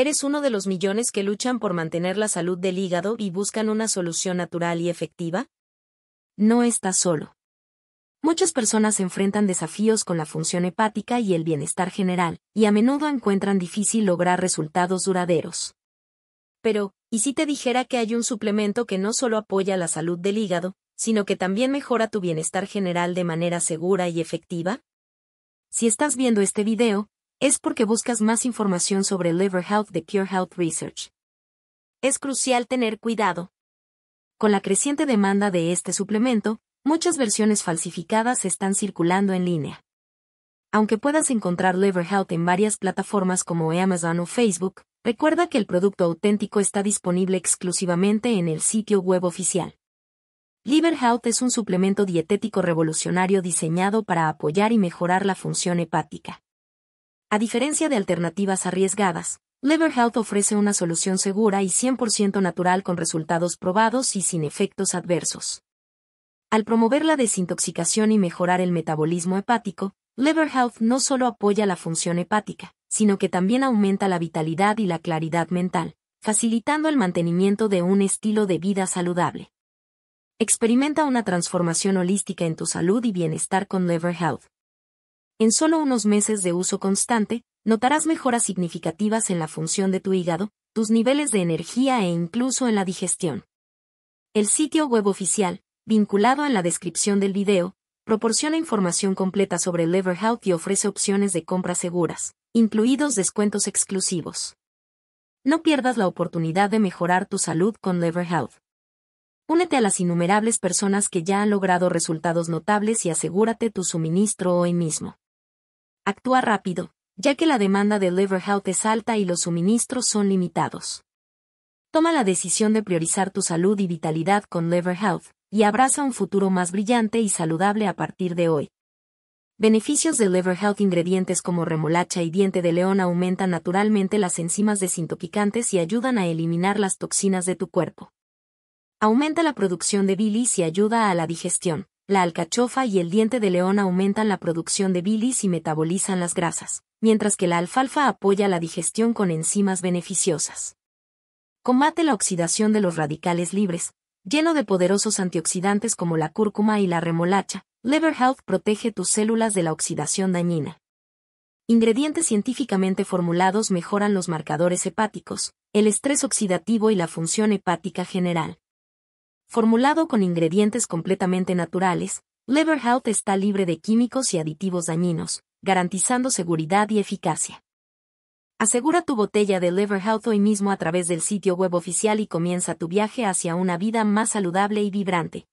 Eres uno de los millones que luchan por mantener la salud del hígado y buscan una solución natural y efectiva? No estás solo. Muchas personas enfrentan desafíos con la función hepática y el bienestar general, y a menudo encuentran difícil lograr resultados duraderos. Pero, ¿y si te dijera que hay un suplemento que no solo apoya la salud del hígado, sino que también mejora tu bienestar general de manera segura y efectiva? Si estás viendo este video, es porque buscas más información sobre Liver Health de Cure Health Research. Es crucial tener cuidado. Con la creciente demanda de este suplemento, muchas versiones falsificadas están circulando en línea. Aunque puedas encontrar Liver Health en varias plataformas como Amazon o Facebook, recuerda que el producto auténtico está disponible exclusivamente en el sitio web oficial. Liver Health es un suplemento dietético revolucionario diseñado para apoyar y mejorar la función hepática. A diferencia de alternativas arriesgadas, Liver Health ofrece una solución segura y 100% natural con resultados probados y sin efectos adversos. Al promover la desintoxicación y mejorar el metabolismo hepático, Liver Health no solo apoya la función hepática, sino que también aumenta la vitalidad y la claridad mental, facilitando el mantenimiento de un estilo de vida saludable. Experimenta una transformación holística en tu salud y bienestar con Liver Health en solo unos meses de uso constante, notarás mejoras significativas en la función de tu hígado, tus niveles de energía e incluso en la digestión. El sitio web oficial, vinculado en la descripción del video, proporciona información completa sobre Liver Health y ofrece opciones de compra seguras, incluidos descuentos exclusivos. No pierdas la oportunidad de mejorar tu salud con Liver Health. Únete a las innumerables personas que ya han logrado resultados notables y asegúrate tu suministro hoy mismo actúa rápido, ya que la demanda de Liver Health es alta y los suministros son limitados. Toma la decisión de priorizar tu salud y vitalidad con Liver Health, y abraza un futuro más brillante y saludable a partir de hoy. Beneficios de Liver Health Ingredientes como remolacha y diente de león aumentan naturalmente las enzimas desintoxicantes y ayudan a eliminar las toxinas de tu cuerpo. Aumenta la producción de bilis y ayuda a la digestión la alcachofa y el diente de león aumentan la producción de bilis y metabolizan las grasas, mientras que la alfalfa apoya la digestión con enzimas beneficiosas. Combate la oxidación de los radicales libres, lleno de poderosos antioxidantes como la cúrcuma y la remolacha. Liver Health protege tus células de la oxidación dañina. Ingredientes científicamente formulados mejoran los marcadores hepáticos, el estrés oxidativo y la función hepática general. Formulado con ingredientes completamente naturales, Liver Health está libre de químicos y aditivos dañinos, garantizando seguridad y eficacia. Asegura tu botella de Liver Health hoy mismo a través del sitio web oficial y comienza tu viaje hacia una vida más saludable y vibrante.